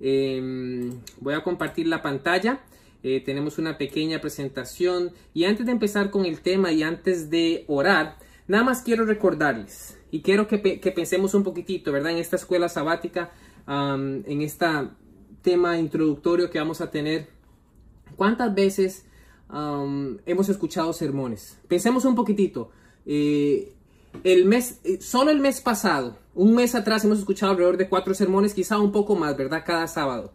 Em, voy a compartir la pantalla. Eh, tenemos una pequeña presentación. Y antes de empezar con el tema y antes de orar, nada más quiero recordarles y quiero que, pensemos un poquitito, ¿verdad? En esta escuela sabática, en este tema introductorio que vamos a tener. ¿Cuántas veces hemos escuchado sermones? Pensemos un poquitito. Eh, el mes, eh, solo el mes pasado, un mes atrás hemos escuchado alrededor de cuatro sermones, quizá un poco más, ¿verdad? Cada sábado.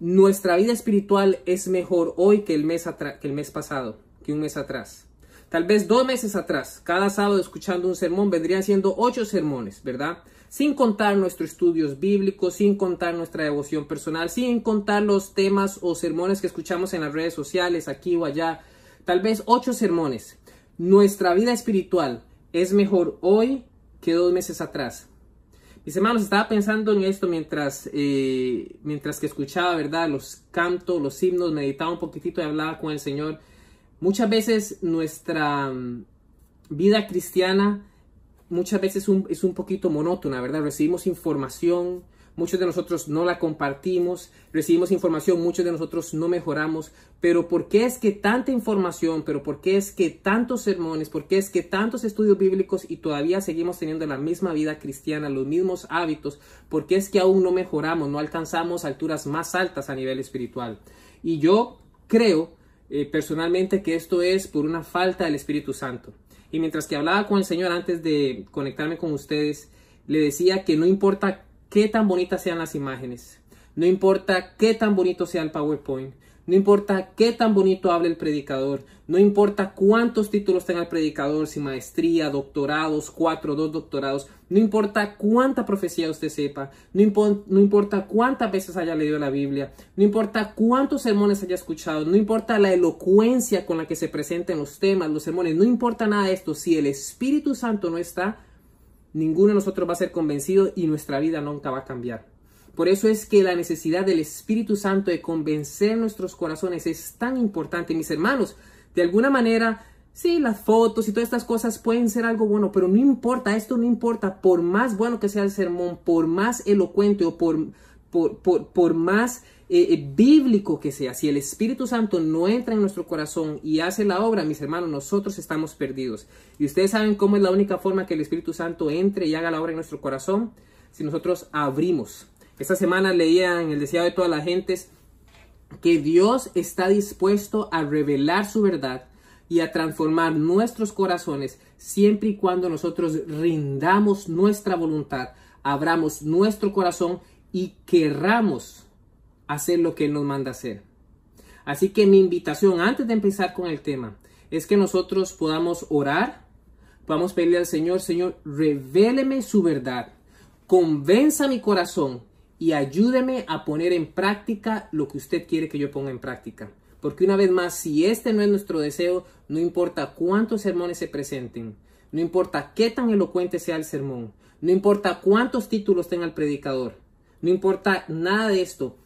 Nuestra vida espiritual es mejor hoy que el mes, que el mes pasado, que un mes atrás. Tal vez dos meses atrás, cada sábado escuchando un sermón, vendrían siendo ocho sermones, ¿verdad? Sin contar nuestros estudios bíblicos, sin contar nuestra devoción personal, sin contar los temas o sermones que escuchamos en las redes sociales, aquí o allá. Tal vez ocho sermones. Nuestra vida espiritual es mejor hoy que dos meses atrás. Mis hermanos, estaba pensando en esto mientras, eh, mientras que escuchaba, ¿verdad? Los cantos, los himnos, meditaba un poquitito y hablaba con el Señor. Muchas veces nuestra mm, vida cristiana, muchas veces es un poquito monótona, ¿verdad? Recibimos información, muchos de nosotros no la compartimos, recibimos información, muchos de nosotros no mejoramos, pero ¿por qué es que tanta información, pero por qué es que tantos sermones, por qué es que tantos estudios bíblicos y todavía seguimos teniendo la misma vida cristiana, los mismos hábitos? ¿Por qué es que aún no mejoramos, no alcanzamos alturas más altas a nivel espiritual? Y yo creo eh, personalmente que esto es por una falta del Espíritu Santo. Y mientras que hablaba con el Señor antes de conectarme con ustedes, le decía que no importa qué tan bonitas sean las imágenes, no importa qué tan bonito sea el PowerPoint, no importa qué tan bonito hable el predicador, no importa cuántos títulos tenga el predicador, si maestría, doctorados, cuatro, dos doctorados, no importa cuánta profecía usted sepa, no, no, importa cuántas veces haya leído la Biblia, no importa cuántos sermones haya escuchado, no importa la elocuencia con la que se presenten los temas, los sermones, no importa nada de esto, si el Espíritu Santo no está, ninguno de nosotros va a ser convencido y nuestra vida nunca va a cambiar. Por eso es que la necesidad del Espíritu Santo de convencer nuestros corazones es tan importante, mis hermanos. De alguna manera, sí, las fotos y todas estas cosas pueden ser algo bueno, pero no importa, esto no importa. Por más bueno que sea el sermón, por más elocuente o por, por, más eh, eh, bíblico que sea, si el Espíritu Santo no entra en nuestro corazón y hace la obra, mis hermanos, nosotros estamos perdidos. Y ustedes saben cómo es la única forma que el Espíritu Santo entre y haga la obra en nuestro corazón, si nosotros abrimos. Esta semana leía en el deseado de todas las gentes que Dios está dispuesto a revelar su verdad y a transformar nuestros corazones siempre y cuando nosotros rindamos nuestra voluntad, abramos nuestro corazón y querramos hacer lo que Él nos manda hacer. Así que mi invitación antes de empezar con el tema es que nosotros podamos orar, podamos pedirle al Señor, Señor, revéleme su verdad, convenza mi corazón y ayúdeme a poner en práctica lo que usted quiere que yo ponga en práctica. Porque una vez más, si este no es nuestro deseo, no importa cuántos sermones se presenten, no importa qué tan elocuente sea el sermón, no importa cuántos títulos tenga el predicador, no importa nada de esto,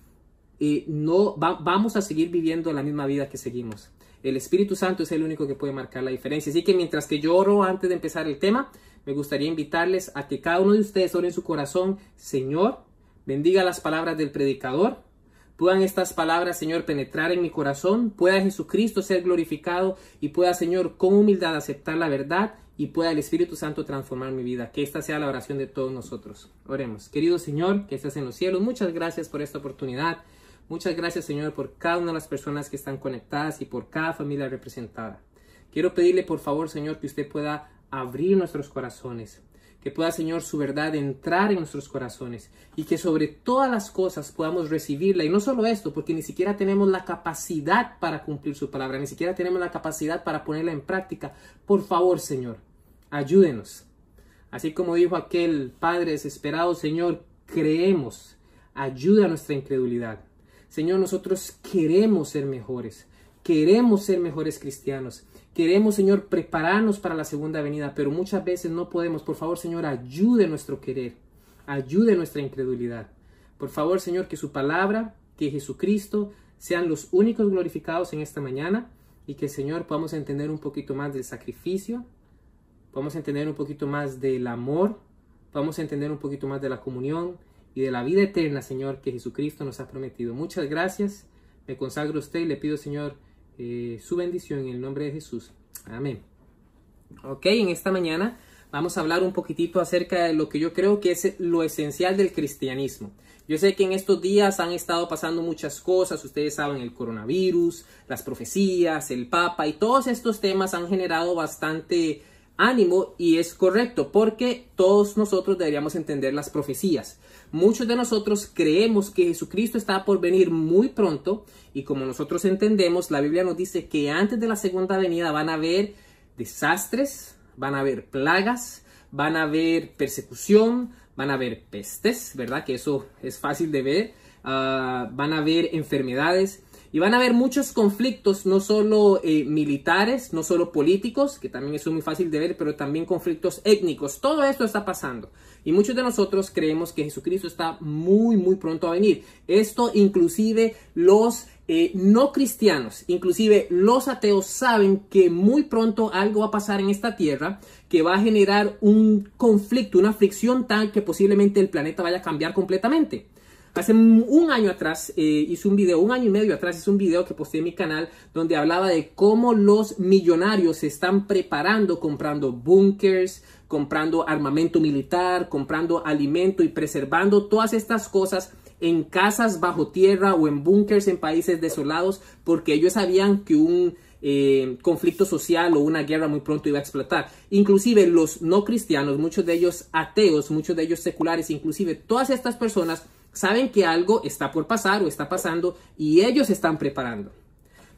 no vamos a seguir viviendo la misma vida que seguimos. El Espíritu Santo es el único que puede marcar la diferencia. Así que mientras que yo oro antes de empezar el tema, me gustaría invitarles a que cada uno de ustedes ore en su corazón, Señor, bendiga las palabras del predicador, puedan estas palabras, Señor, penetrar en mi corazón, pueda Jesucristo ser glorificado y pueda, Señor, con humildad aceptar la verdad y pueda el Espíritu Santo transformar mi vida. Que esta sea la oración de todos nosotros. Oremos. Querido Señor, que estás en los cielos, muchas gracias por esta oportunidad Muchas gracias, Señor, por cada una de las personas que están conectadas y por cada familia representada. Quiero pedirle, por favor, Señor, que usted pueda abrir nuestros corazones, que pueda, Señor, su verdad entrar en nuestros corazones y que sobre todas las cosas podamos recibirla. Y no solo esto, porque ni siquiera tenemos la capacidad para cumplir su palabra, ni siquiera tenemos la capacidad para ponerla en práctica. Por favor, Señor, ayúdenos. Así como dijo aquel Padre desesperado, Señor, creemos, ayuda a nuestra incredulidad. Señor, nosotros queremos ser mejores, queremos ser mejores cristianos, queremos, Señor, prepararnos para la segunda venida, pero muchas veces no podemos. Por favor, Señor, ayude nuestro querer, ayude nuestra incredulidad. Por favor, Señor, que su palabra, que Jesucristo, sean los únicos glorificados en esta mañana y que, Señor, podamos entender un poquito más del sacrificio, podamos entender un poquito más del amor, podamos entender un poquito más de la comunión y de la vida eterna, Señor, que Jesucristo nos ha prometido. Muchas gracias. Me consagro a usted y le pido, Señor, eh, su bendición en el nombre de Jesús. Amén. Ok, en esta mañana vamos a hablar un poquitito acerca de lo que yo creo que es lo esencial del cristianismo. Yo sé que en estos días han estado pasando muchas cosas, ustedes saben el coronavirus, las profecías, el Papa y todos estos temas han generado bastante ánimo y es correcto porque todos nosotros deberíamos entender las profecías. Muchos de nosotros creemos que Jesucristo está por venir muy pronto y como nosotros entendemos, la Biblia nos dice que antes de la segunda venida van a haber desastres, van a haber plagas, van a haber persecución, van a haber pestes, ¿verdad? Que eso es fácil de ver. Ah, van a haber enfermedades. Y van a haber muchos conflictos, no solo eh, militares, no solo políticos, que también es muy fácil de ver, pero también conflictos étnicos. Todo esto está pasando. Y muchos de nosotros creemos que Jesucristo está muy, muy pronto a venir. Esto inclusive los eh, no cristianos, inclusive los ateos saben que muy pronto algo va a pasar en esta tierra que va a generar un conflicto, una fricción tal que posiblemente el planeta vaya a cambiar completamente. Hace un año atrás eh, hice un video, un año y medio atrás hice un video que posteé en mi canal donde hablaba de cómo los millonarios se están preparando comprando bunkers, comprando armamento militar, comprando alimento y preservando todas estas cosas en casas bajo tierra o en bunkers en países desolados porque ellos sabían que un eh, conflicto social o una guerra muy pronto iba a explotar. Inclusive los no cristianos, muchos de ellos ateos, muchos de ellos seculares, inclusive todas estas personas Saben que algo está por pasar o está pasando y ellos están preparando.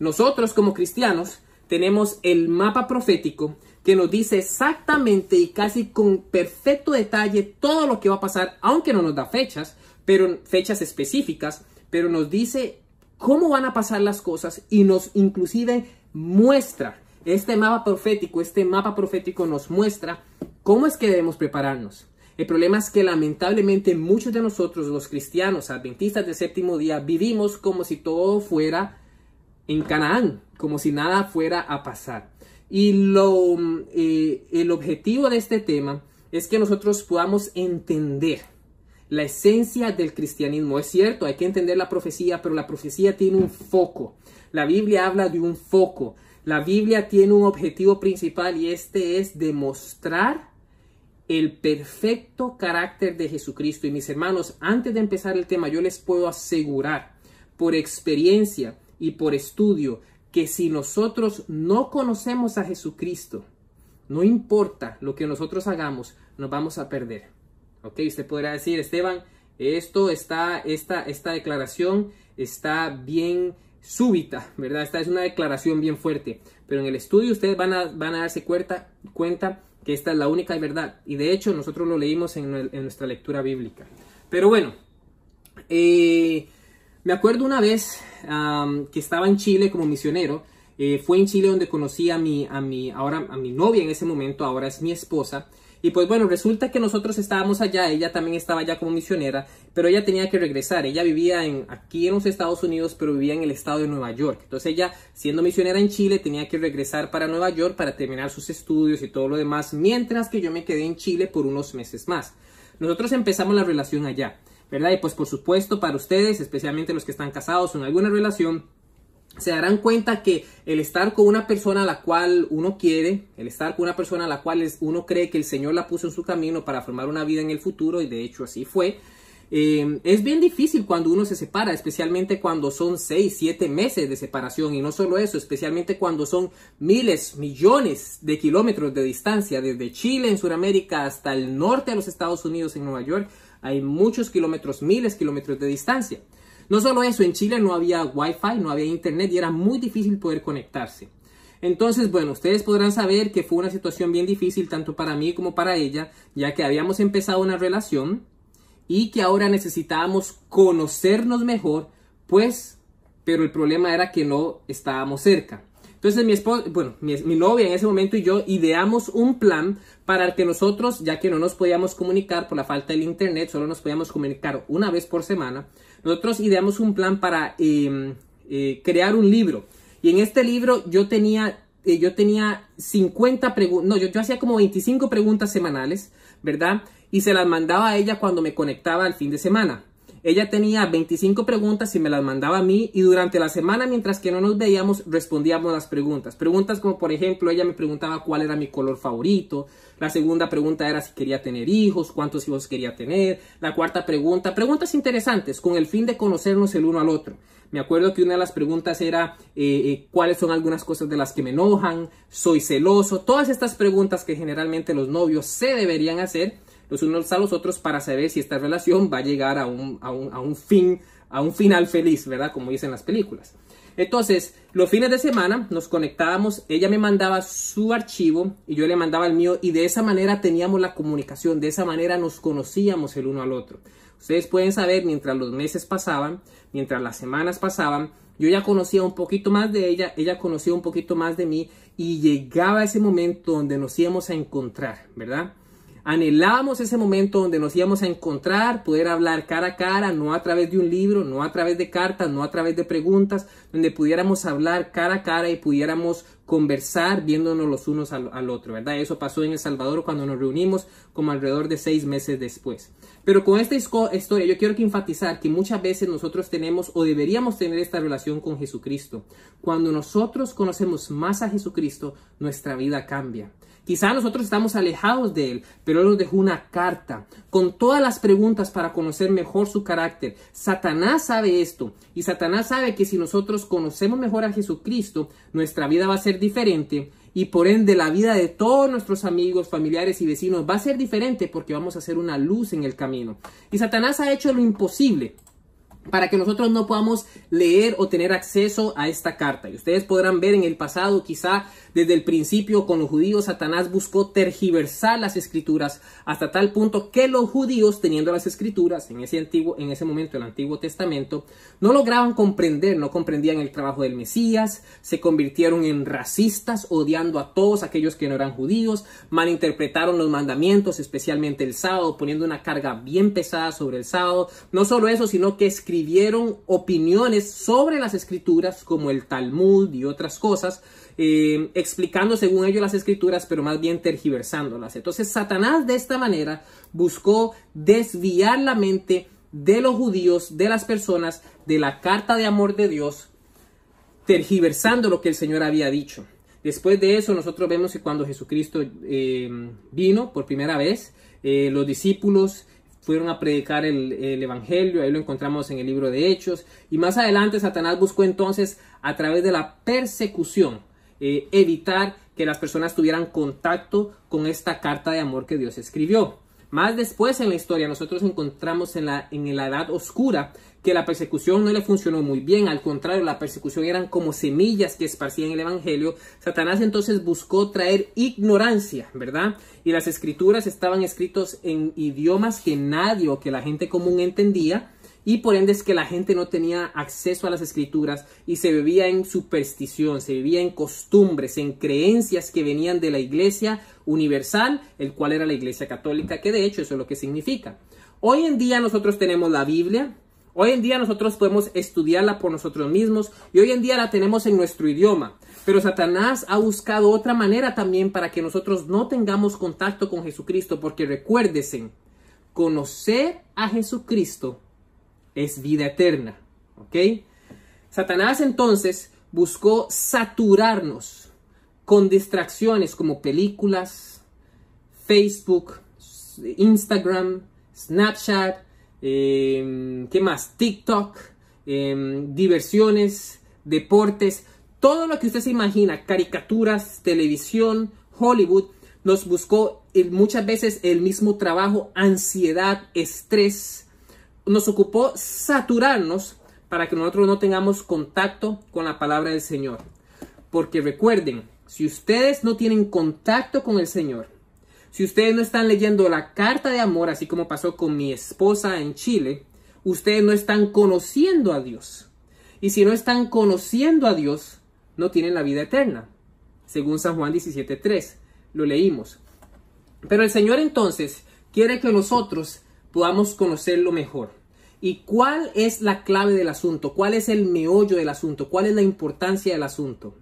Nosotros como cristianos tenemos el mapa profético que nos dice exactamente y casi con perfecto detalle todo lo que va a pasar, aunque no nos da fechas, pero fechas específicas, pero nos dice cómo van a pasar las cosas y nos inclusive muestra este mapa profético, este mapa profético nos muestra cómo es que debemos prepararnos. El problema es que lamentablemente muchos de nosotros, los cristianos adventistas del séptimo día, vivimos como si todo fuera en Canaán, como si nada fuera a pasar. Y lo, eh, el objetivo de este tema es que nosotros podamos entender la esencia del cristianismo. Es cierto, hay que entender la profecía, pero la profecía tiene un foco. La Biblia habla de un foco. La Biblia tiene un objetivo principal y este es demostrar el perfecto carácter de Jesucristo. Y mis hermanos, antes de empezar el tema, yo les puedo asegurar por experiencia y por estudio que si nosotros no conocemos a Jesucristo, no importa lo que nosotros hagamos, nos vamos a perder. Ok, usted podría decir, Esteban, esto está, esta, esta declaración está bien súbita, ¿verdad? Esta es una declaración bien fuerte, pero en el estudio ustedes van a, van darse cuenta que esta es la única verdad. Y de hecho nosotros lo leímos en, nuestra lectura bíblica. Pero bueno, eh, me acuerdo una vez que estaba en Chile como misionero. Eh, fue en Chile donde conocí a mi, a mi, ahora, a mi novia en ese momento, ahora es mi esposa. Y pues bueno, resulta que nosotros estábamos allá, ella también estaba allá como misionera, pero ella tenía que regresar. Ella vivía en, aquí en los Estados Unidos, pero vivía en el estado de Nueva York. Entonces ella, siendo misionera en Chile, tenía que regresar para Nueva York para terminar sus estudios y todo lo demás, mientras que yo me quedé en Chile por unos meses más. Nosotros empezamos la relación allá, ¿verdad? Y pues por supuesto, para ustedes, especialmente los que están casados o en alguna relación, se darán cuenta que el estar con una persona a la cual uno quiere, el estar con una persona a la cual uno cree que el Señor la puso en su camino para formar una vida en el futuro, y de hecho así fue, eh, es bien difícil cuando uno se separa, especialmente cuando son 6, 7 meses de separación y no solo eso, especialmente cuando son miles, millones de kilómetros de distancia, desde Chile en Sudamérica hasta el norte de los Estados Unidos en Nueva York, hay muchos kilómetros, miles de kilómetros de distancia. No solo eso, en Chile no había wifi, no había internet y era muy difícil poder conectarse. Entonces, bueno, ustedes podrán saber que fue una situación bien difícil tanto para mí como para ella, ya que habíamos empezado una relación y que ahora necesitábamos conocernos mejor, pues, pero el problema era que no estábamos cerca. Entonces mi esposo, bueno, mi, mi, novia en ese momento y yo ideamos un plan para que nosotros, ya que no nos podíamos comunicar por la falta del internet, solo nos podíamos comunicar una vez por semana, nosotros ideamos un plan para em, eh, crear un libro. Y en este libro yo tenía, eh, yo tenía 50 preguntas, no, yo, yo hacía como 25 preguntas semanales, ¿verdad? Y se las mandaba a ella cuando me conectaba al fin de semana. Ella tenía 25 preguntas y me las mandaba a mí y durante la semana, mientras que no nos veíamos, respondíamos las preguntas. Preguntas como, por ejemplo, ella me preguntaba cuál era mi color favorito. La segunda pregunta era si quería tener hijos, cuántos hijos quería tener. La cuarta pregunta, preguntas interesantes con el fin de conocernos el uno al otro. Me acuerdo que una de las preguntas era eh, eh, cuáles son algunas cosas de las que me enojan, soy celoso, todas estas preguntas que generalmente los novios se deberían hacer los unos a los otros para saber si esta relación va a llegar a un, fin, a un final feliz, ¿verdad? Como dicen las películas. Entonces, los fines de semana nos conectábamos, ella me mandaba su archivo y yo le mandaba el mío y de esa manera teníamos la comunicación, de esa manera nos conocíamos el uno al otro. Ustedes pueden saber, mientras los meses pasaban, mientras las semanas pasaban, yo ya conocía un poquito más de ella, ella conocía un poquito más de mí y llegaba ese momento donde nos íbamos a encontrar, ¿verdad? Anhelábamos ese momento donde nos íbamos a encontrar, poder hablar cara a cara, no a través de un libro, no a través de cartas, no a través de preguntas, donde pudiéramos hablar cara a cara y pudiéramos conversar viéndonos los unos al, otro, ¿verdad? Eso pasó en El Salvador cuando nos reunimos como alrededor de seis meses después. Pero con esta historia yo quiero enfatizar que muchas veces nosotros tenemos o deberíamos tener esta relación con Jesucristo. Cuando nosotros conocemos más a Jesucristo, nuestra vida cambia. Quizá nosotros estamos alejados de Él, pero Él nos dejó una carta con todas las preguntas para conocer mejor su carácter. Satanás sabe esto y Satanás sabe que si nosotros conocemos mejor a Jesucristo, nuestra vida va a ser diferente y por ende la vida de todos nuestros amigos, familiares y vecinos va a ser diferente porque vamos a ser una luz en el camino. Y Satanás ha hecho lo imposible para que nosotros no podamos leer o tener acceso a esta carta. Y ustedes podrán ver en el pasado quizá desde el principio con los judíos, Satanás buscó tergiversar las escrituras hasta tal punto que los judíos, teniendo las escrituras en ese, antiguo, en ese momento el Antiguo Testamento, no lograban comprender, no comprendían el trabajo del Mesías, se convirtieron en racistas, odiando a todos aquellos que no eran judíos, malinterpretaron los mandamientos, especialmente el sábado, poniendo una carga bien pesada sobre el sábado. No solo eso, sino que escribieron opiniones sobre las escrituras, como el Talmud y otras cosas, eh, explicando según ellos las escrituras, pero más bien tergiversándolas. Entonces Satanás de esta manera buscó desviar la mente de los judíos, de las personas, de la carta de amor de Dios, tergiversando lo que el Señor había dicho. Después de eso, nosotros vemos que cuando Jesucristo eh, vino por primera vez, eh, los discípulos fueron a predicar el, el, Evangelio, ahí lo encontramos en el libro de Hechos, y más adelante Satanás buscó entonces a través de la persecución eh, evitar que las personas tuvieran contacto con esta carta de amor que Dios escribió. Más después en la historia nosotros encontramos en la, en la Edad Oscura que la persecución no le funcionó muy bien, al contrario, la persecución eran como semillas que esparcían el Evangelio. Satanás entonces buscó traer ignorancia, ¿verdad? Y las escrituras estaban escritas en idiomas que nadie o que la gente común entendía y por ende es que la gente no tenía acceso a las escrituras y se vivía en superstición, se vivía en costumbres, en creencias que venían de la iglesia universal, el cual era la iglesia católica, que de hecho eso es lo que significa. Hoy en día nosotros tenemos la Biblia, Hoy en día nosotros podemos estudiarla por nosotros mismos y hoy en día la tenemos en nuestro idioma. Pero Satanás ha buscado otra manera también para que nosotros no tengamos contacto con Jesucristo, porque recuérdese, conocer a Jesucristo es vida eterna. ¿Ok? Satanás entonces buscó saturarnos con distracciones como películas, Facebook, Instagram, Snapchat, em, ¿qué más? TikTok, em, diversiones, deportes, todo lo que usted se imagina, caricaturas, televisión, Hollywood, nos buscó eh, muchas veces el mismo trabajo, ansiedad, estrés, nos ocupó saturarnos para que nosotros no tengamos contacto con la palabra del Señor. Porque recuerden, si ustedes no tienen contacto con el Señor, si ustedes no están leyendo la carta de amor, así como pasó con mi esposa en Chile, ustedes no están conociendo a Dios. Y si no están conociendo a Dios, no tienen la vida eterna, según San Juan 17.3. Lo leímos. Pero el Señor entonces quiere que nosotros podamos conocerlo mejor. ¿Y cuál es la clave del asunto? ¿Cuál es el meollo del asunto? ¿Cuál es la importancia del asunto?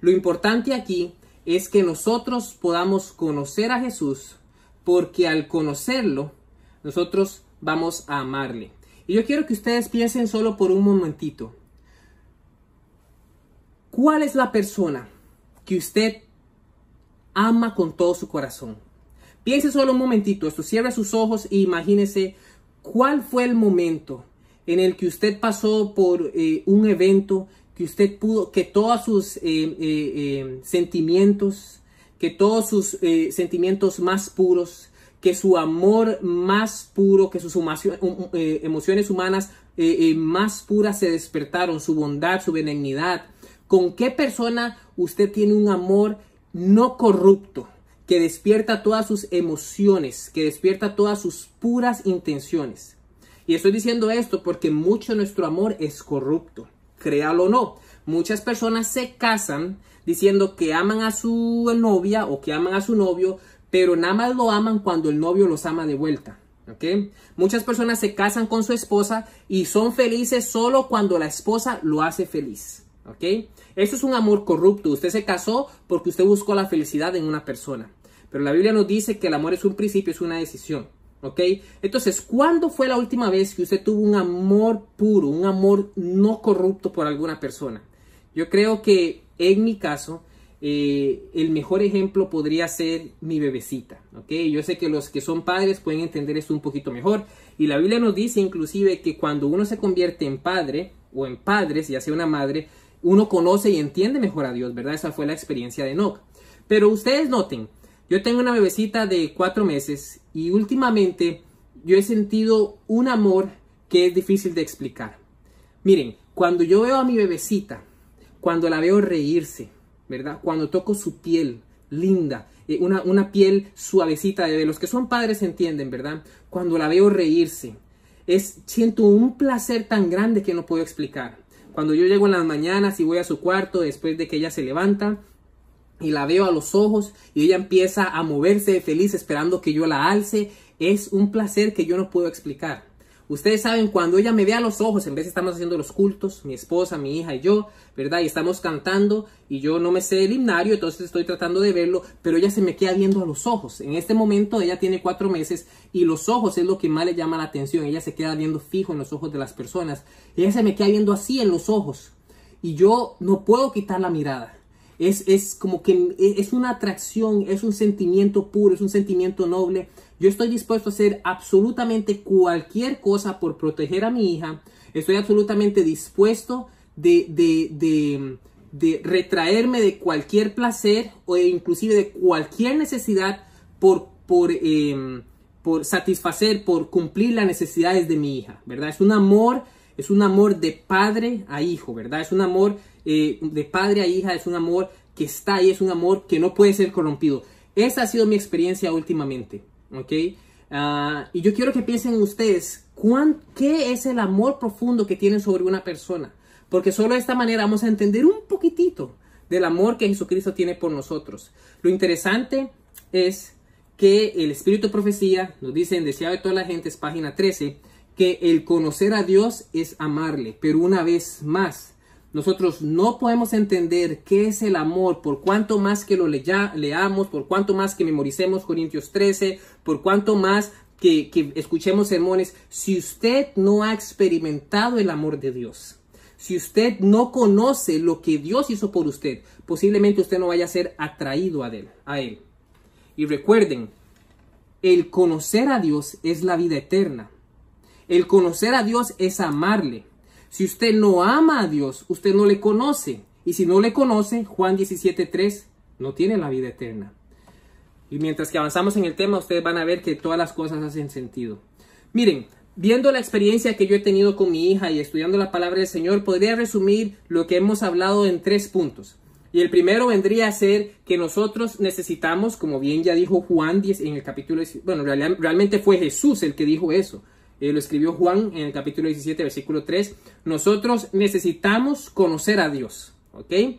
Lo importante aquí es que nosotros podamos conocer a Jesús, porque al conocerlo, nosotros vamos a amarle. Y yo quiero que ustedes piensen solo por un momentito. ¿Cuál es la persona que usted ama con todo su corazón? Piense solo un momentito, esto cierre sus ojos e imagínese ¿Cuál fue el momento en el que usted pasó por eh, un evento que usted pudo, que todos sus eh, eh, sentimientos, que todos sus sentimientos más puros, que su amor más puro, que sus um, um, emociones humanas más puras se despertaron, su bondad, su benignidad? ¿Con qué persona usted tiene un amor no corrupto? que despierta todas sus emociones, que despierta todas sus puras intenciones. Y estoy diciendo esto porque mucho de nuestro amor es corrupto, créalo o no. Muchas personas se casan diciendo que aman a su novia o que aman a su novio, pero nada más lo aman cuando el novio los ama de vuelta. ¿okay? Muchas personas se casan con su esposa y son felices solo cuando la esposa lo hace feliz. ¿Ok? Eso es un amor corrupto. Usted se casó porque usted buscó la felicidad en una persona. Pero la Biblia nos dice que el amor es un principio, es una decisión. ¿Ok? Entonces, ¿cuándo fue la última vez que usted tuvo un amor puro, un amor no corrupto por alguna persona? Yo creo que en mi caso, eh, el mejor ejemplo podría ser mi bebecita. ¿ok? Yo sé que los que son padres pueden entender esto un poquito mejor. Y la Biblia nos dice inclusive que cuando uno se convierte en padre o en padres, ya sea una madre, uno conoce y entiende mejor a Dios, ¿verdad? Esa fue la experiencia de Enoch. Pero ustedes noten, yo tengo una bebecita de cuatro meses y últimamente yo he sentido un amor que es difícil de explicar. Miren, cuando yo veo a mi bebecita, cuando la veo reírse, ¿verdad? Cuando toco su piel linda, eh, una, piel suavecita de los que son padres entienden, ¿verdad? Cuando la veo reírse, es, siento un placer tan grande que no puedo explicar. Cuando yo llego en las mañanas y voy a su cuarto después de que ella se levanta y la veo a los ojos y ella empieza a moverse de feliz esperando que yo la alce, es un placer que yo no puedo explicar. Ustedes saben, cuando ella me ve a los ojos, en vez estamos haciendo los cultos, mi esposa, mi hija y yo, ¿verdad? Y estamos cantando y yo no me sé el himnario, entonces estoy tratando de verlo, pero ella se me queda viendo a los ojos. En este momento ella tiene cuatro meses y los ojos es lo que más le llama la atención. Ella se queda viendo fijo en los ojos de las personas. Ella se me queda viendo así en los ojos y yo no puedo quitar la mirada. Es, es como que es una atracción, es un sentimiento puro, es un sentimiento noble yo estoy dispuesto a hacer absolutamente cualquier cosa por proteger a mi hija. Estoy absolutamente dispuesto de, retraerme de cualquier placer o e inclusive de cualquier necesidad por, por, em, por satisfacer, por cumplir las necesidades de mi hija, ¿verdad? Es un amor es un amor de padre a hijo, ¿verdad? Es un amor eh, de padre a hija, es un amor que está ahí, es un amor que no puede ser corrompido. Esa ha sido mi experiencia últimamente. ¿ok? Ah, y yo quiero que piensen ustedes, ¿cuán, ¿qué es el amor profundo que tienen sobre una persona? Porque solo de esta manera vamos a entender un poquitito del amor que Jesucristo tiene por nosotros. Lo interesante es que el Espíritu de Profecía nos dice en Deseado de toda la gente, es página 13, que el conocer a Dios es amarle, pero una vez más, nosotros no podemos entender qué es el amor, por cuanto más que lo leamos, por cuanto más que memoricemos Corintios 13, por cuanto más que, escuchemos sermones, si usted no ha experimentado el amor de Dios, si usted no conoce lo que Dios hizo por usted, posiblemente usted no vaya a ser atraído A él. Y recuerden, el conocer a Dios es la vida eterna. El conocer a Dios es amarle. Si usted no ama a Dios, usted no le conoce. Y si no le conoce, Juan 17.3 no tiene la vida eterna. Y mientras que avanzamos en el tema, ustedes van a ver que todas las cosas hacen sentido. Miren, viendo la experiencia que yo he tenido con mi hija y estudiando la palabra del Señor, podría resumir lo que hemos hablado en tres puntos. Y el primero vendría a ser que nosotros necesitamos, como bien ya dijo Juan 10 en el capítulo, bueno, realmente fue Jesús el que dijo eso. Eh, lo escribió Juan en el capítulo 17, versículo 3. Nosotros necesitamos conocer a Dios, ¿ok?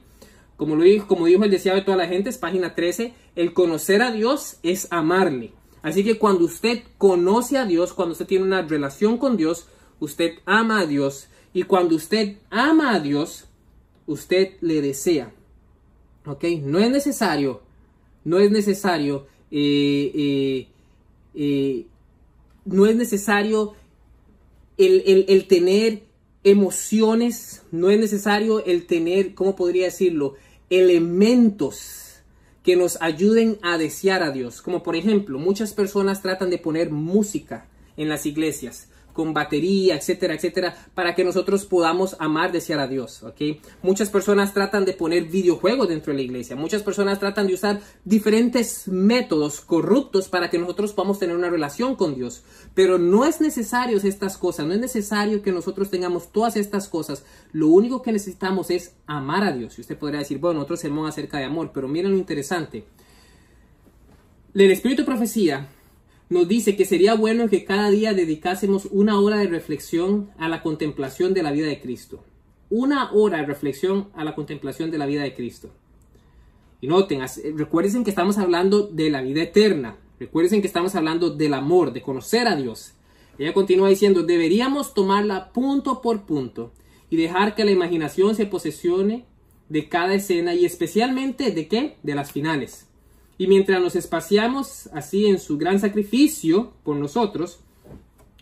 Como, lo dijo, como dijo el deseado de toda la gente, es página 13, el conocer a Dios es amarle. Así que cuando usted conoce a Dios, cuando usted tiene una relación con Dios, usted ama a Dios. Y cuando usted ama a Dios, usted le desea. ¿Ok? No es necesario, no es necesario eh, eh, eh no es necesario el, el, tener emociones, no es necesario el tener, ¿cómo podría decirlo? Elementos que nos ayuden a desear a Dios. Como por ejemplo, muchas personas tratan de poner música en las iglesias con batería, etcétera, etcétera, para que nosotros podamos amar, desear a Dios, Muchas personas tratan de poner videojuegos dentro de la iglesia, muchas personas tratan de usar diferentes métodos corruptos para que nosotros podamos tener una relación con Dios, pero no es necesario estas cosas, no es necesario que nosotros tengamos todas estas cosas, lo único que necesitamos es amar a Dios. Y usted podría decir, bueno, otro sermón acerca de amor, pero miren lo interesante. El espíritu profecía nos dice que sería bueno que cada día dedicásemos una hora de reflexión a la contemplación de la vida de Cristo. Una hora de reflexión a la contemplación de la vida de Cristo. Y noten, eh, recuerden que estamos hablando de la vida eterna. Recuerden que estamos hablando del amor, de conocer a Dios. Ella continúa diciendo, deberíamos tomarla punto por punto y dejar que la imaginación se posesione de cada escena y especialmente de qué? De las finales. Y mientras nos espaciamos así en su gran sacrificio por nosotros,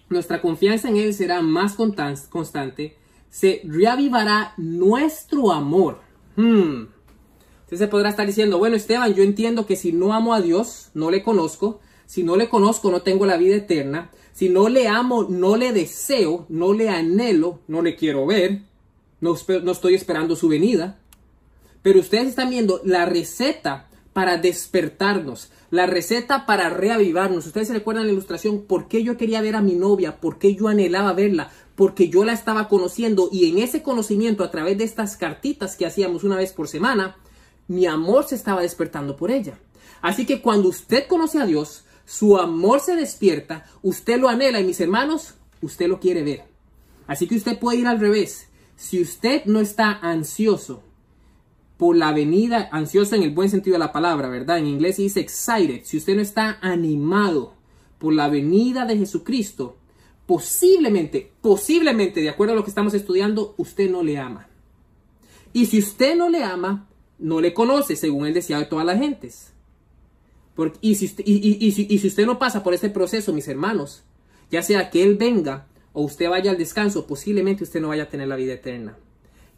nuestra confianza en Él será más constante, se reavivará nuestro amor. Hmm. Usted se podrá estar diciendo, bueno Esteban, yo entiendo que si no amo a Dios, no le conozco, si no le conozco, no tengo la vida eterna, si no le amo, no le deseo, no le anhelo, no le quiero ver, no, no estoy esperando su venida. Pero ustedes están viendo la receta para despertarnos, la receta para reavivarnos. Ustedes se recuerdan la ilustración, por qué yo quería ver a mi novia, por qué yo anhelaba verla, porque yo la estaba conociendo y en ese conocimiento a través de estas cartitas que hacíamos una vez por semana, mi amor se estaba despertando por ella. Así que cuando usted conoce a Dios, su amor se despierta, usted lo anhela y mis hermanos, usted lo quiere ver. Así que usted puede ir al revés. Si usted no está ansioso por la venida, ansiosa en el buen sentido de la palabra, ¿verdad? En inglés se dice excited. Si usted no está animado por la venida de Jesucristo, posiblemente, posiblemente, de acuerdo a lo que estamos estudiando, usted no le ama. Y si usted no le ama, no le conoce, según él decía, de todas las gentes. y si usted no pasa por este proceso, mis hermanos, ya sea que Él venga o usted vaya al descanso, posiblemente usted no vaya a tener la vida eterna.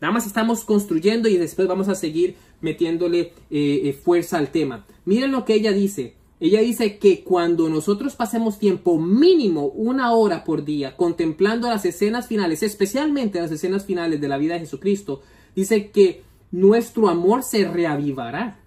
Nada más estamos construyendo y después vamos a seguir metiéndole eh, eh, fuerza al tema. Miren lo que ella dice. Ella dice que cuando nosotros pasemos tiempo mínimo una hora por día contemplando las escenas finales, especialmente las escenas finales de la vida de Jesucristo, dice que nuestro amor se reavivará.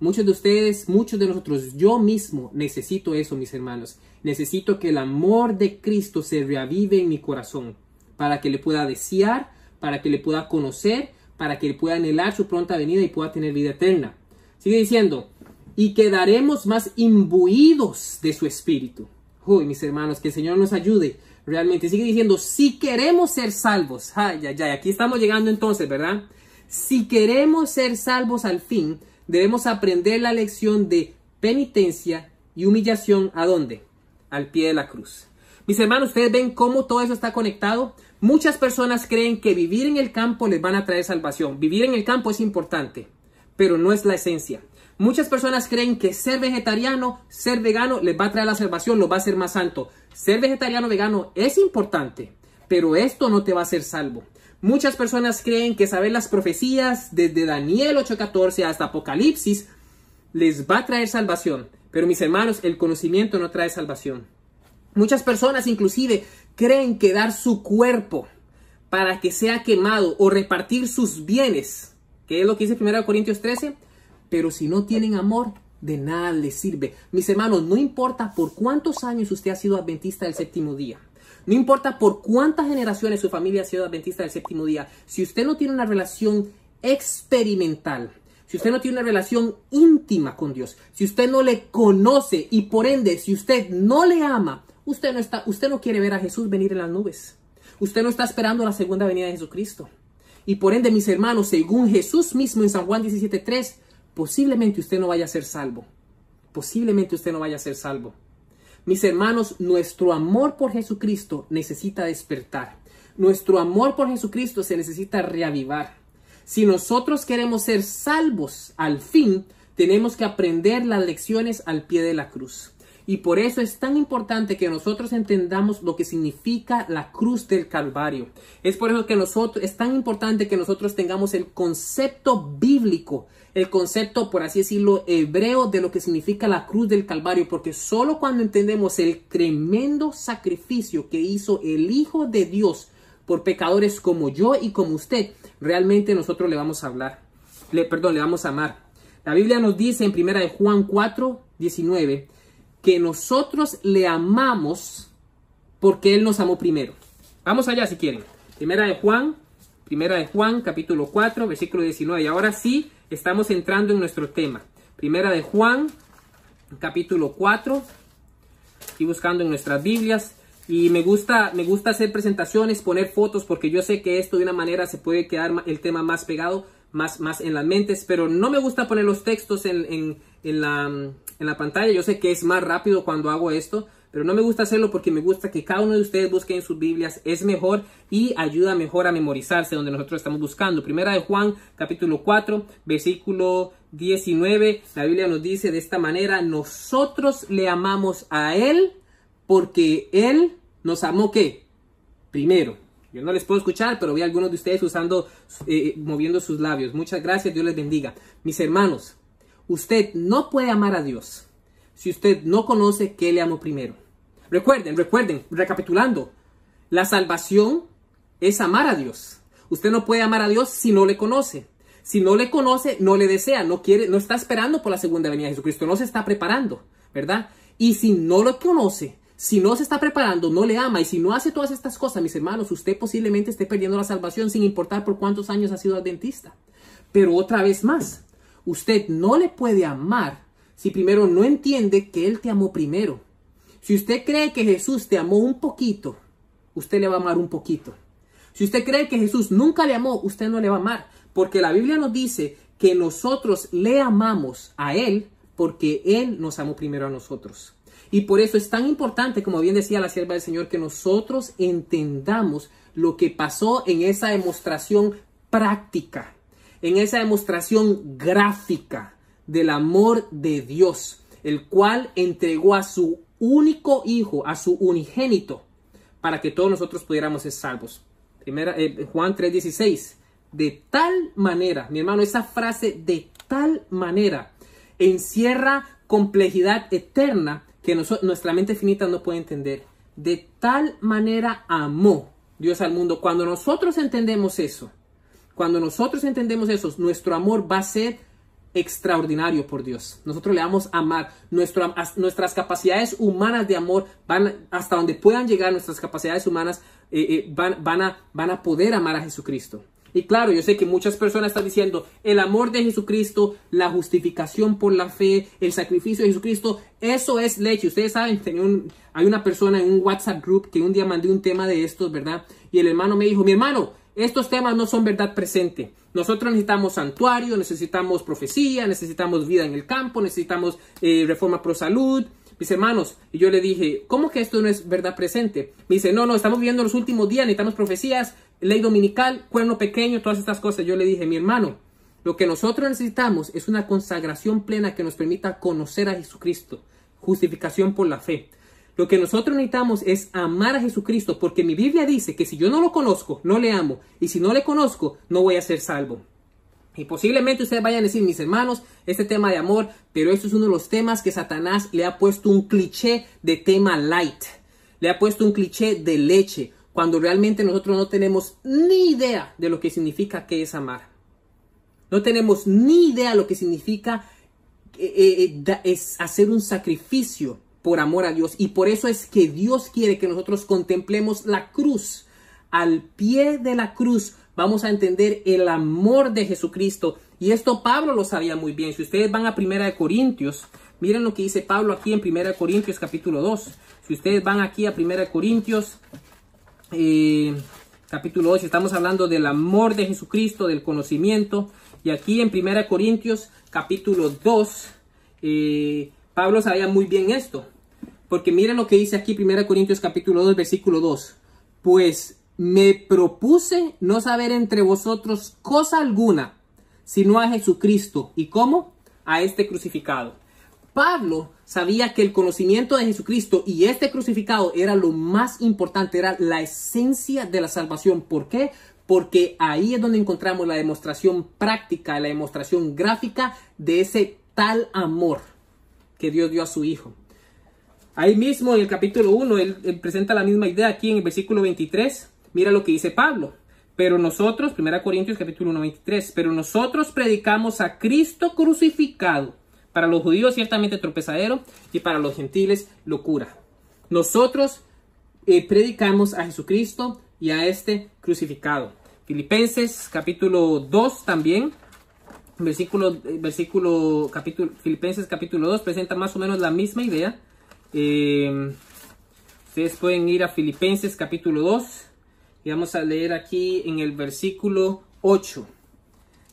Muchos de ustedes, muchos de nosotros, yo mismo necesito eso, mis hermanos. Necesito que el amor de Cristo se reavive en mi corazón para que le pueda desear, para que le pueda conocer, para que le pueda anhelar su pronta venida y pueda tener vida eterna. Sigue diciendo, y quedaremos más imbuidos de su espíritu. Uy, mis hermanos, que el Señor nos ayude. Realmente sigue diciendo, si queremos ser salvos, ay, ay, ay, aquí estamos llegando entonces, ¿verdad? Si queremos ser salvos al fin, debemos aprender la lección de penitencia y humillación a dónde? Al pie de la cruz. Mis hermanos, ustedes ven cómo todo eso está conectado. Muchas personas creen que vivir en el campo les va a traer salvación. Vivir en el campo es importante, pero no es la esencia. Muchas personas creen que ser vegetariano, ser vegano les va a traer la salvación, los va a hacer más santo. Ser vegetariano, vegano es importante, pero esto no te va a hacer salvo. Muchas personas creen que saber las profecías desde Daniel 8:14 hasta Apocalipsis les va a traer salvación. Pero mis hermanos, el conocimiento no trae salvación. Muchas personas inclusive creen que dar su cuerpo para que sea quemado o repartir sus bienes, que es lo que dice 1 Corintios 13, pero si no tienen amor, de nada les sirve. Mis hermanos, no importa por cuántos años usted ha sido adventista del séptimo día, no importa por cuántas generaciones su familia ha sido adventista del séptimo día, si usted no tiene una relación experimental, si usted no tiene una relación íntima con Dios, si usted no le conoce y por ende, si usted no le ama, Usted no, está, usted no quiere ver a Jesús venir en las nubes. Usted no está esperando la segunda venida de Jesucristo. Y por ende, mis hermanos, según Jesús mismo en San Juan 17.3, posiblemente usted no vaya a ser salvo. Posiblemente usted no vaya a ser salvo. Mis hermanos, nuestro amor por Jesucristo necesita despertar. Nuestro amor por Jesucristo se necesita reavivar. Si nosotros queremos ser salvos al fin, tenemos que aprender las lecciones al pie de la cruz. Y por eso es tan importante que nosotros entendamos lo que significa la cruz del Calvario. Es por eso que nosotros, es tan importante que nosotros tengamos el concepto bíblico, el concepto, por así decirlo, hebreo de lo que significa la cruz del Calvario. Porque solo cuando entendemos el tremendo sacrificio que hizo el Hijo de Dios por pecadores como yo y como usted, realmente nosotros le vamos a hablar. Le, perdón, le vamos a amar. La Biblia nos dice en primera de Juan 4, 19 que nosotros le amamos porque Él nos amó primero. Vamos allá si quieren. Primera de Juan, primera de Juan, capítulo 4, versículo 19. Y ahora sí, estamos entrando en nuestro tema. Primera de Juan, capítulo 4. Y buscando en nuestras Biblias. Y me gusta, me gusta hacer presentaciones, poner fotos, porque yo sé que esto de una manera se puede quedar el tema más pegado, más, más en las mentes, pero no me gusta poner los textos en, en la, en la pantalla. Yo sé que es más rápido cuando hago esto, pero no me gusta hacerlo porque me gusta que cada uno de ustedes busque en sus Biblias, es mejor y ayuda mejor a memorizarse donde nosotros estamos buscando. Primera de Juan, capítulo 4, versículo 19, la Biblia nos dice de esta manera, nosotros le amamos a Él porque Él nos amó qué? Primero. Yo no les puedo escuchar, pero vi a algunos de ustedes usando, eh, moviendo sus labios. Muchas gracias, Dios les bendiga. Mis hermanos, Usted no puede amar a Dios si usted no conoce que le amó primero. Recuerden, recuerden, recapitulando, la salvación es amar a Dios. Usted no puede amar a Dios si no le conoce. Si no le conoce, no le desea, no quiere, no está esperando por la segunda venida de Jesucristo, no se está preparando, ¿verdad? Y si no lo conoce, si no se está preparando, no le ama y si no hace todas estas cosas, mis hermanos, usted posiblemente esté perdiendo la salvación sin importar por cuántos años ha sido adventista. Pero otra vez más, Usted no le puede amar si primero no entiende que Él te amó primero. Si usted cree que Jesús te amó un poquito, usted le va a amar un poquito. Si usted cree que Jesús nunca le amó, usted no le va a amar. Porque la Biblia nos dice que nosotros le amamos a Él porque Él nos amó primero a nosotros. Y por eso es tan importante, como bien decía la sierva del Señor, que nosotros entendamos lo que pasó en esa demostración práctica en esa demostración gráfica del amor de Dios, el cual entregó a su único hijo, a su unigénito, para que todos nosotros pudiéramos ser salvos. Primera, eh, Juan 3:16. De tal manera, mi hermano, esa frase de tal manera encierra complejidad eterna que nuestra mente finita no puede entender. De tal manera amó Dios al mundo. Cuando nosotros entendemos eso, cuando nosotros entendemos eso, nuestro amor va a ser extraordinario por Dios. Nosotros le vamos a amar. nuestras capacidades humanas de amor van hasta donde puedan llegar nuestras capacidades humanas eh, eh, van, van, a, van a poder amar a Jesucristo. Y claro, yo sé que muchas personas están diciendo el amor de Jesucristo, la justificación por la fe, el sacrificio de Jesucristo, eso es leche. Ustedes saben, hay una persona en un WhatsApp group que un día mandé un tema de estos, ¿verdad? Y el hermano me dijo, mi hermano, estos temas no son verdad presente. Nosotros necesitamos santuario, necesitamos profecía, necesitamos vida en el campo, necesitamos eh, reforma pro salud. Mis hermanos, y yo le dije, ¿cómo que esto no es verdad presente? Me dice, no, no, estamos viviendo los últimos días, necesitamos profecías, ley dominical, cuerno pequeño, todas estas cosas. Yo le dije, mi hermano, lo que nosotros necesitamos es una consagración plena que nos permita conocer a Jesucristo, justificación por la fe. Lo que nosotros necesitamos es amar a Jesucristo, porque mi Biblia dice que si yo no lo conozco, no le amo, y si no le conozco, no voy a ser salvo. Y posiblemente ustedes vayan a decir, mis hermanos, este tema de amor, pero esto es uno de los temas que Satanás le ha puesto un cliché de tema light, le ha puesto un cliché de leche, cuando realmente nosotros no tenemos ni idea de lo que significa que es amar. No tenemos ni idea de lo que significa eh, eh, eh, es hacer un sacrificio por amor a Dios. Y por eso es que Dios quiere que nosotros contemplemos la cruz. Al pie de la cruz vamos a entender el amor de Jesucristo. Y esto Pablo lo sabía muy bien. Si ustedes van a Primera de Corintios, miren lo que dice Pablo aquí en Primera de Corintios capítulo 2. Si ustedes van aquí a Primera de Corintios eh, capítulo 2 estamos hablando del amor de Jesucristo, del conocimiento. Y aquí en Primera de Corintios capítulo 2, eh, Pablo sabía muy bien esto, porque miren lo que dice aquí 1 Corintios capítulo 2, versículo 2. Pues me propuse no saber entre vosotros cosa alguna, sino a Jesucristo. ¿Y cómo? A este crucificado. Pablo sabía que el conocimiento de Jesucristo y este crucificado era lo más importante, era la esencia de la salvación. ¿Por qué? Porque ahí es donde encontramos la demostración práctica, la demostración gráfica de ese tal amor que Dios dio a su Hijo. Ahí mismo en el capítulo 1, él, presenta la misma idea aquí en el versículo 23. Mira lo que dice Pablo. Pero nosotros, 1 Corintios capítulo 1, 23, pero nosotros predicamos a Cristo crucificado. Para los judíos ciertamente tropezadero y para los gentiles locura. Nosotros eh, predicamos a Jesucristo y a este crucificado. Filipenses capítulo 2 también, versículo, eh, versículo capítulo, Filipenses capítulo 2 presenta más o menos la misma idea. Eh, ustedes pueden ir a Filipenses capítulo 2 y vamos a leer aquí en el versículo 8.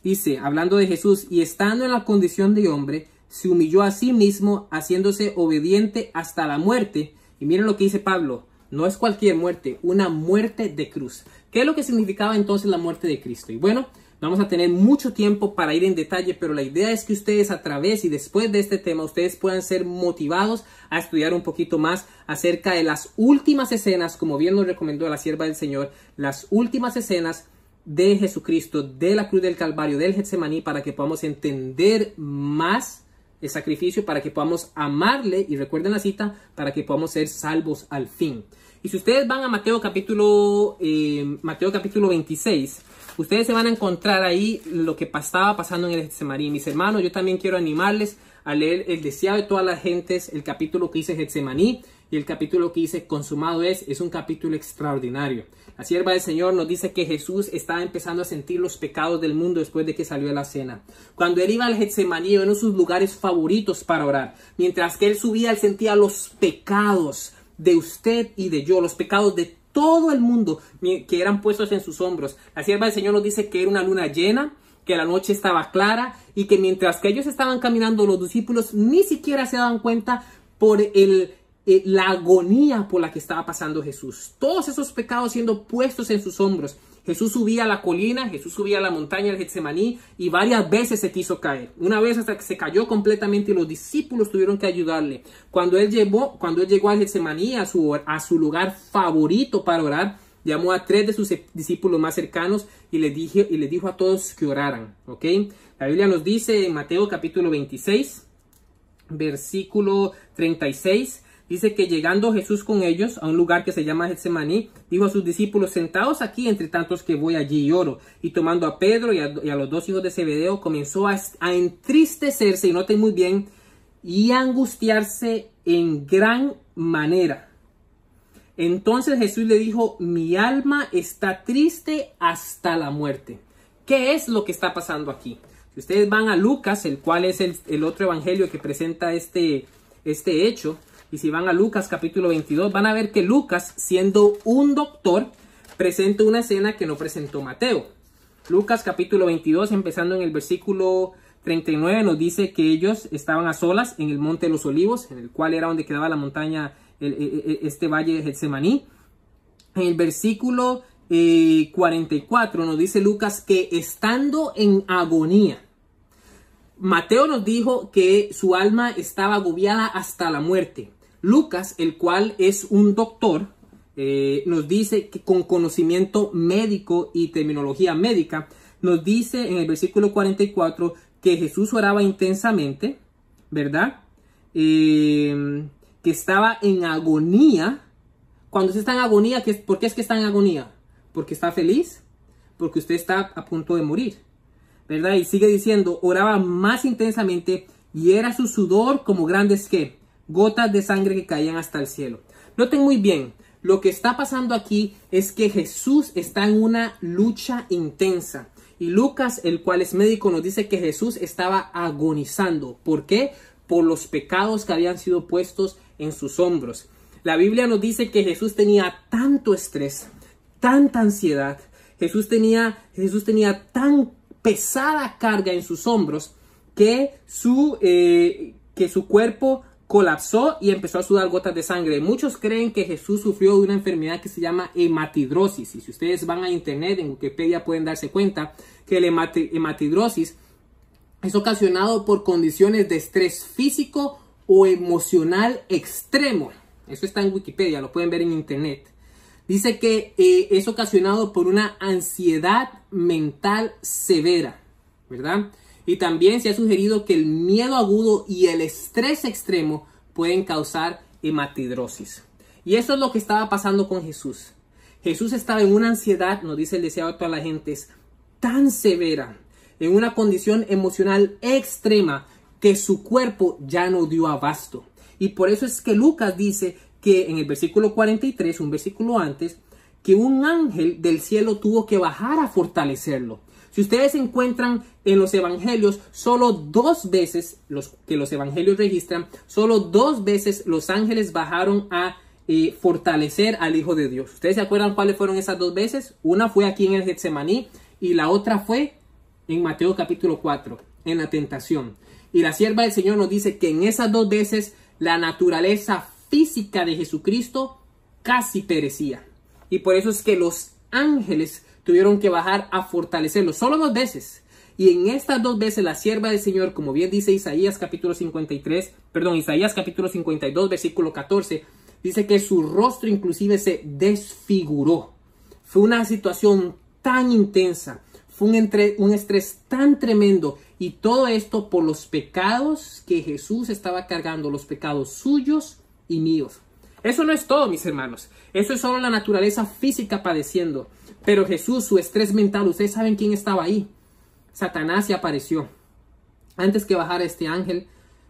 Dice, hablando de Jesús, y estando en la condición de hombre, se humilló a sí mismo, haciéndose obediente hasta la muerte. Y miren lo que dice Pablo, no es cualquier muerte, una muerte de cruz. ¿Qué es lo que significaba entonces la muerte de Cristo? Y bueno, Vamos a tener mucho tiempo para ir en detalle, pero la idea es que ustedes a través y después de este tema, ustedes puedan ser motivados a estudiar un poquito más acerca de las últimas escenas, como bien nos recomendó la sierva del Señor, las últimas escenas de Jesucristo, de la cruz del Calvario, del Getsemaní, para que podamos entender más el sacrificio, para que podamos amarle, y recuerden la cita, para que podamos ser salvos al fin. Y si ustedes van a Mateo capítulo, eh, Mateo capítulo 26, Ustedes se van a encontrar ahí lo que pasaba pasando en el Getsemaní. Mis hermanos, yo también quiero animarles a leer El deseado de todas las gentes, el capítulo que dice Getsemaní y el capítulo que dice consumado es, es un capítulo extraordinario. La sierva del Señor nos dice que Jesús estaba empezando a sentir los pecados del mundo después de que salió de la cena. Cuando él iba al Getsemaní, uno de sus lugares favoritos para orar, mientras que él subía, él sentía los pecados de usted y de yo, los pecados de todo el mundo que eran puestos en sus hombros. La sierva del Señor nos dice que era una luna llena, que la noche estaba clara y que mientras que ellos estaban caminando, los discípulos ni siquiera se daban cuenta por el, eh, la agonía por la que estaba pasando Jesús. Todos esos pecados siendo puestos en sus hombros. Jesús subía a la colina, Jesús subía a la montaña del Getsemaní y varias veces se quiso caer. Una vez hasta que se cayó completamente y los discípulos tuvieron que ayudarle. Cuando él, llevó, cuando él llegó al Getsemaní, a su, a su lugar favorito para orar, llamó a tres de sus discípulos más cercanos y le dije, y le dijo a todos que oraran. ¿okay? La Biblia nos dice en Mateo capítulo 26, versículo 36, Dice que llegando Jesús con ellos a un lugar que se llama Getsemaní, dijo a sus discípulos, sentados aquí entre tantos que voy allí y oro. Y tomando a Pedro y a, los dos hijos de Zebedeo, comenzó a, entristecerse, y noten muy bien, y angustiarse en gran manera. Entonces Jesús le dijo, mi alma está triste hasta la muerte. ¿Qué es lo que está pasando aquí? Si ustedes van a Lucas, el cual es el, otro evangelio que presenta este, este hecho, y si van a Lucas capítulo 22, van a ver que Lucas, siendo un doctor, presenta una escena que no presentó Mateo. Lucas capítulo 22, empezando en el versículo 39, nos dice que ellos estaban a solas en el monte de los olivos, en el cual era donde quedaba la montaña, e, e, este valle de Getsemaní. En el versículo 44 eh, nos dice Lucas que estando en agonía, Mateo nos dijo que su alma estaba agobiada hasta la muerte. Lucas, el cual es un doctor, eh, nos dice que con conocimiento médico y terminología médica, nos dice en el versículo 44 que Jesús oraba intensamente, ¿verdad? Em, que estaba en agonía. Cuando se está en agonía, ¿por qué es que está en agonía? Porque está feliz, porque usted está a punto de morir, ¿verdad? Y sigue diciendo, oraba más intensamente y era su sudor como grandes que gotas de sangre que caían hasta el cielo. Noten muy bien, lo que está pasando aquí es que Jesús está en una lucha intensa. Y Lucas, el cual es médico, nos dice que Jesús estaba agonizando. ¿Por qué? Por los pecados que habían sido puestos en sus hombros. La Biblia nos dice que Jesús tenía tanto estrés, tanta ansiedad, Jesús tenía, Jesús tenía tan pesada carga en sus hombros que su, eh, que su cuerpo colapsó y empezó a sudar gotas de sangre. Muchos creen que Jesús sufrió de una enfermedad que se llama hematidrosis. Y si ustedes van a internet, en Wikipedia, pueden darse cuenta que la hematidrosis es ocasionado por condiciones de estrés físico o emocional extremo. Eso está en Wikipedia, lo pueden ver en internet. Dice que eh, es ocasionado por una ansiedad mental severa, ¿verdad? Y también se ha sugerido que el miedo agudo y el estrés extremo pueden causar hematidrosis. Y eso es lo que estaba pasando con Jesús. Jesús estaba en una ansiedad, nos dice el deseado a toda la gente, tan severa, en una condición emocional extrema, que su cuerpo ya no dio abasto. Y por eso es que Lucas dice que en el versículo 43, un versículo antes, que un ángel del cielo tuvo que bajar a fortalecerlo. Si ustedes encuentran en los evangelios solo dos veces los, que los evangelios registran, solo dos veces los ángeles bajaron a eh, fortalecer al Hijo de Dios. ¿Ustedes se acuerdan cuáles fueron esas dos veces? Una fue aquí en el Getsemaní y la otra fue en Mateo capítulo 4, en la tentación. Y la sierva del Señor nos dice que en esas dos veces la naturaleza física de Jesucristo casi perecía. Y por eso es que los ángeles tuvieron que bajar a fortalecerlo. Solo dos veces. Y en estas dos veces la sierva del Señor, como bien dice Isaías capítulo 53, perdón, Isaías capítulo 52, versículo 14, dice que su rostro inclusive se desfiguró. Fue una situación tan intensa, fue un, entre, un estrés tan tremendo y todo esto por los pecados que Jesús estaba cargando, los pecados suyos y míos. Eso no es todo, mis hermanos. Eso es solo la naturaleza física padeciendo. Pero Jesús, su estrés mental, ustedes saben quién estaba ahí. Satanás se apareció. Antes que bajara este ángel,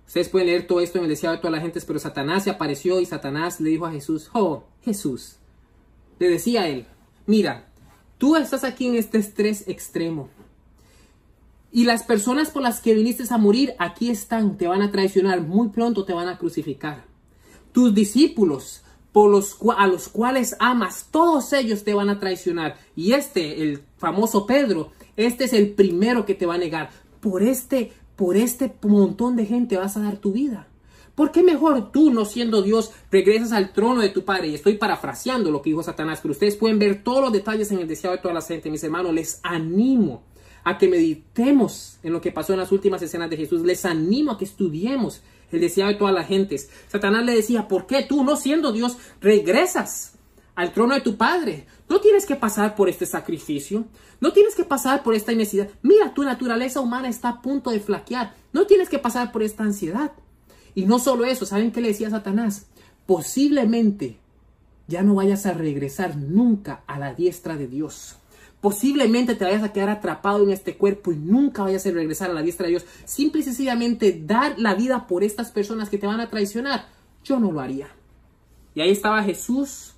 ustedes pueden leer todo esto en el deseado de todas las gentes, pero Satanás se apareció y Satanás le dijo a Jesús, oh, Jesús, le decía a él, mira, tú estás aquí en este estrés extremo. Y las personas por las que viniste a morir, aquí están, te van a traicionar, muy pronto te van a crucificar. Tus discípulos los, a los cuales amas, todos ellos te van a traicionar. Y este, el famoso Pedro, este es el primero que te va a negar. Por este, por este montón de gente vas a dar tu vida. ¿Por qué mejor tú, no siendo Dios, regresas al trono de tu Padre? Y estoy parafraseando lo que dijo Satanás, pero ustedes pueden ver todos los detalles en el deseo de toda la gente. Mis hermanos, les animo a que meditemos en lo que pasó en las últimas escenas de Jesús. Les animo a que estudiemos el deseado de todas las gentes. Satanás le decía, ¿por qué tú, no siendo Dios, regresas al trono de tu Padre? No tienes que pasar por este sacrificio, no tienes que pasar por esta necesidad. Mira, tu naturaleza humana está a punto de flaquear, no tienes que pasar por esta ansiedad. Y no solo eso, ¿saben qué le decía Satanás? Posiblemente ya no vayas a regresar nunca a la diestra de Dios posiblemente te vayas a quedar atrapado en este cuerpo y nunca vayas a regresar a la diestra de Dios. Simple y sencillamente dar la vida por estas personas que te van a traicionar, yo no lo haría. Y ahí estaba Jesús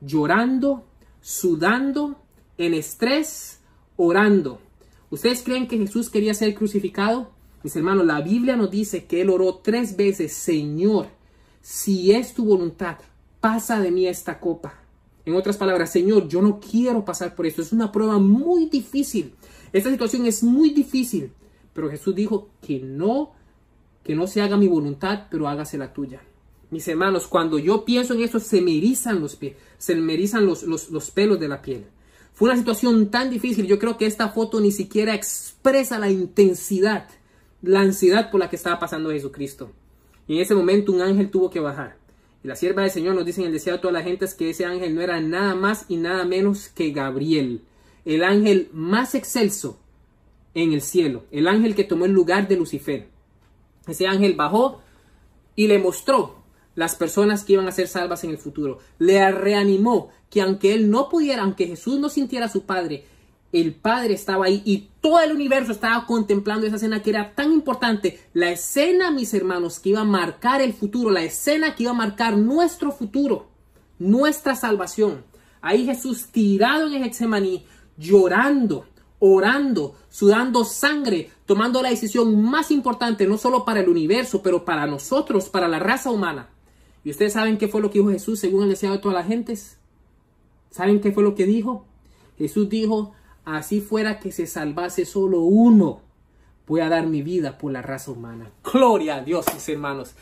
llorando, sudando, en estrés, orando. ¿Ustedes creen que Jesús quería ser crucificado? Mis hermanos, la Biblia nos dice que él oró tres veces, Señor, si es tu voluntad, pasa de mí esta copa en otras palabras, Señor, yo no quiero pasar por esto. Es una prueba muy difícil. Esta situación es muy difícil. Pero Jesús dijo que no, que no se haga mi voluntad, pero hágase la tuya. Mis hermanos, cuando yo pienso en eso, se me erizan los pies, se me los, los, los pelos de la piel. Fue una situación tan difícil. Yo creo que esta foto ni siquiera expresa la intensidad, la ansiedad por la que estaba pasando Jesucristo. Y en ese momento un ángel tuvo que bajar. Y la sierva del Señor nos dice en el deseo de todas las gentes que ese ángel no era nada más y nada menos que Gabriel, el ángel más excelso en el cielo, el ángel que tomó el lugar de Lucifer. Ese ángel bajó y le mostró las personas que iban a ser salvas en el futuro. Le reanimó que aunque él no pudiera, aunque Jesús no sintiera a su Padre, el Padre estaba ahí y todo el universo estaba contemplando esa escena que era tan importante. La escena, mis hermanos, que iba a marcar el futuro, la escena que iba a marcar nuestro futuro, nuestra salvación. Ahí Jesús tirado en el Getsemaní, llorando, orando, sudando sangre, tomando la decisión más importante, no solo para el universo, pero para nosotros, para la raza humana. ¿Y ustedes saben qué fue lo que dijo Jesús según el deseo de todas las gentes? ¿Saben qué fue lo que dijo? Jesús dijo, así fuera que se salvase solo uno, voy a dar mi vida por la raza humana. Gloria a Dios, mis hermanos.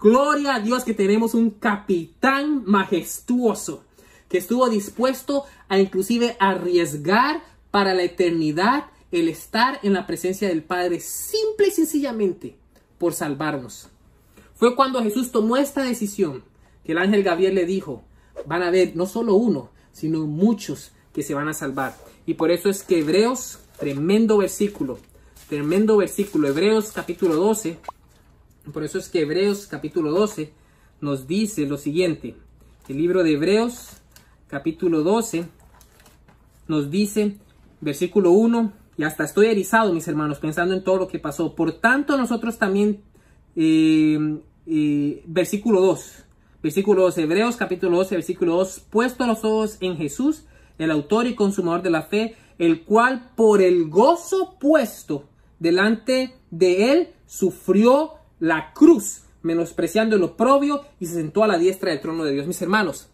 Gloria a Dios que tenemos un capitán majestuoso que estuvo dispuesto a inclusive arriesgar para la eternidad el estar en la presencia del Padre simple y sencillamente por salvarnos. Fue cuando Jesús tomó esta decisión que el ángel Gabriel le dijo, van a ver no solo uno, sino muchos que se van a salvar. Y por eso es que Hebreos, tremendo versículo, tremendo versículo, Hebreos capítulo 12, por eso es que Hebreos capítulo 12 nos dice lo siguiente, el libro de Hebreos capítulo 12 nos dice, versículo 1, y hasta estoy erizado, mis hermanos, pensando en todo lo que pasó. Por tanto, nosotros también, eh, eh, versículo 2, versículo 2, Hebreos capítulo 12, versículo 2, puesto los ojos en Jesús, el autor y consumador de la fe, el cual por el gozo puesto delante de él sufrió la cruz, menospreciando el oprobio y se sentó a la diestra del trono de Dios. Mis hermanos,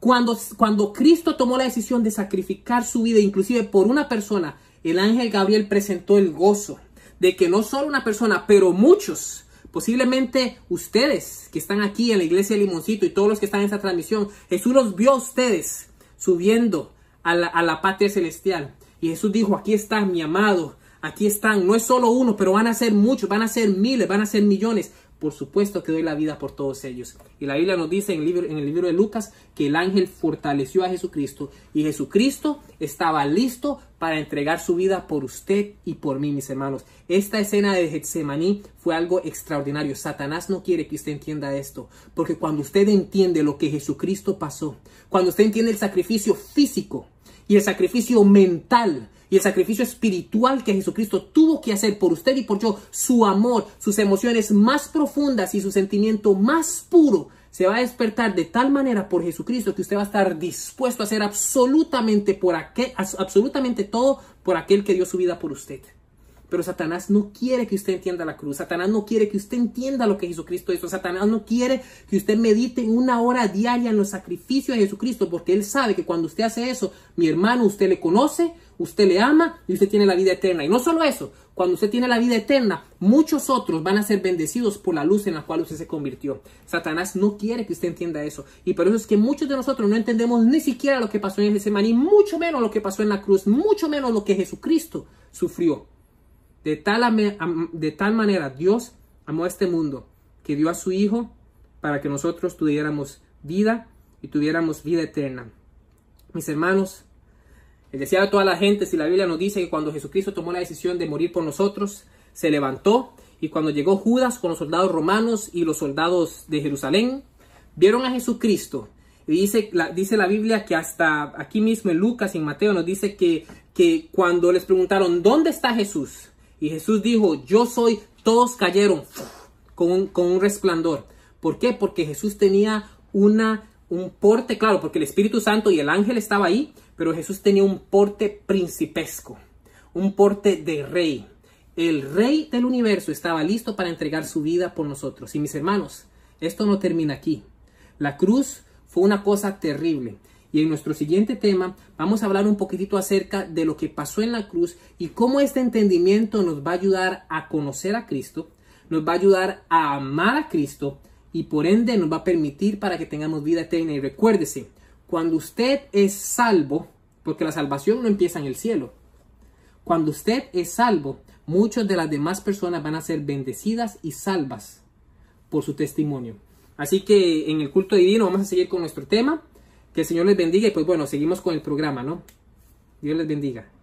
cuando, cuando Cristo tomó la decisión de sacrificar su vida, inclusive por una persona, el ángel Gabriel presentó el gozo de que no solo una persona, pero muchos, Posiblemente ustedes que están aquí en la iglesia de Limoncito y todos los que están en esta transmisión, Jesús los vio a ustedes subiendo a la, a la patria celestial. Y Jesús dijo, aquí está mi amado, Aquí están, no es solo uno, pero van a ser muchos, van a ser miles, van a ser millones. Por supuesto que doy la vida por todos ellos. Y la Biblia nos dice en el, libro, en el libro de Lucas que el ángel fortaleció a Jesucristo y Jesucristo estaba listo para entregar su vida por usted y por mí, mis hermanos. Esta escena de Getsemaní fue algo extraordinario. Satanás no quiere que usted entienda esto, porque cuando usted entiende lo que Jesucristo pasó, cuando usted entiende el sacrificio físico y el sacrificio mental y el sacrificio espiritual que Jesucristo tuvo que hacer por usted y por yo, su amor, sus emociones más profundas y su sentimiento más puro se va a despertar de tal manera por Jesucristo que usted va a estar dispuesto a hacer absolutamente, por aquel, absolutamente todo por aquel que dio su vida por usted. Pero Satanás no quiere que usted entienda la cruz. Satanás no quiere que usted entienda lo que Jesucristo hizo. Satanás no quiere que usted medite una hora diaria en los sacrificios de Jesucristo, porque él sabe que cuando usted hace eso, mi hermano, usted le conoce, Usted le ama y usted tiene la vida eterna. Y no solo eso, cuando usted tiene la vida eterna, muchos otros van a ser bendecidos por la luz en la cual usted se convirtió. Satanás no quiere que usted entienda eso. Y por eso es que muchos de nosotros no entendemos ni siquiera lo que pasó en ese Ni mucho menos lo que pasó en la cruz, mucho menos lo que Jesucristo sufrió. De tal, de tal manera Dios amó a este mundo que dio a su Hijo para que nosotros tuviéramos vida y tuviéramos vida eterna. Mis hermanos, les decía a toda la gente, si la Biblia nos dice que cuando Jesucristo tomó la decisión de morir por nosotros, se levantó y cuando llegó Judas con los soldados romanos y los soldados de Jerusalén, vieron a Jesucristo. Y dice la, dice la Biblia que hasta aquí mismo en Lucas y en Mateo nos dice que, que cuando les preguntaron, ¿dónde está Jesús? Y Jesús dijo, yo soy, todos cayeron con un, resplandor. ¿Por qué? Porque Jesús tenía una, un porte claro, porque el Espíritu Santo y el ángel estaba ahí, pero Jesús tenía un porte principesco, un porte de rey. El rey del universo estaba listo para entregar su vida por nosotros. Y mis hermanos, esto no termina aquí. La cruz fue una cosa terrible. Y en nuestro siguiente tema vamos a hablar un poquitito acerca de lo que pasó en la cruz y cómo este entendimiento nos va a ayudar a conocer a Cristo, nos va a ayudar a amar a Cristo y por ende nos va a permitir para que tengamos vida eterna. Y recuérdese, cuando usted es salvo, porque la salvación no empieza en el cielo, cuando usted es salvo, muchas de las demás personas van a ser bendecidas y salvas por su testimonio. Así que en el culto divino vamos a seguir con nuestro tema. Que el Señor les bendiga y pues bueno, seguimos con el programa, ¿no? Dios les bendiga.